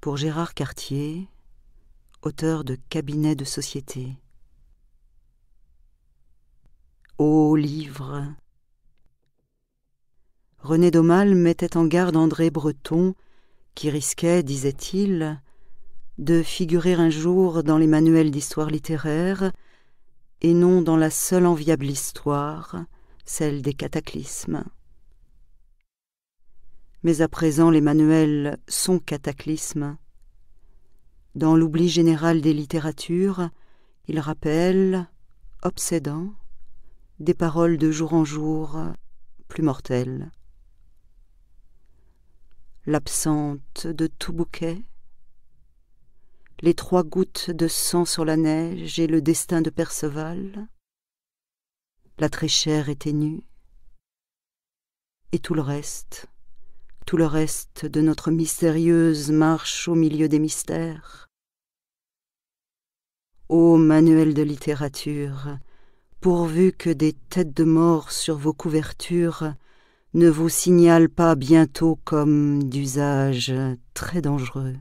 pour Gérard Cartier, auteur de Cabinet de société. Ô livre René Daumal mettait en garde André Breton, qui risquait, disait-il, de figurer un jour dans les manuels d'histoire littéraire et non dans la seule enviable histoire, celle des cataclysmes mais à présent les manuels sont cataclysme. Dans l'oubli général des littératures, ils rappellent, obsédant, des paroles de jour en jour plus mortelles. L'absente de tout bouquet, les trois gouttes de sang sur la neige et le destin de Perceval, la très chère était et tout le reste tout le reste de notre mystérieuse marche au milieu des mystères. Ô manuel de littérature, pourvu que des têtes de mort sur vos couvertures ne vous signalent pas bientôt comme d'usage très dangereux.